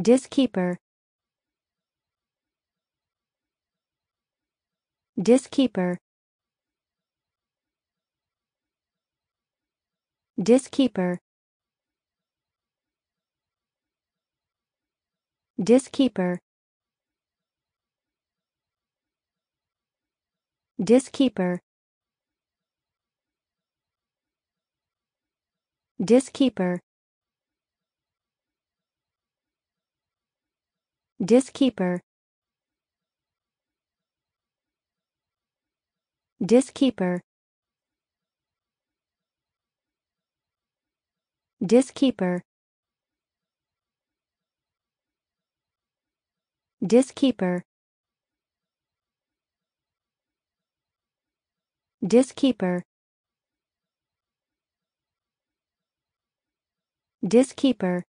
Disc keeper. Disc keeper. Disc keeper. Disc keeper. Disc keeper. Disc keeper. Diskeeper Diskeeper Diskeeper Diskeeper Diskeeper Diskeeper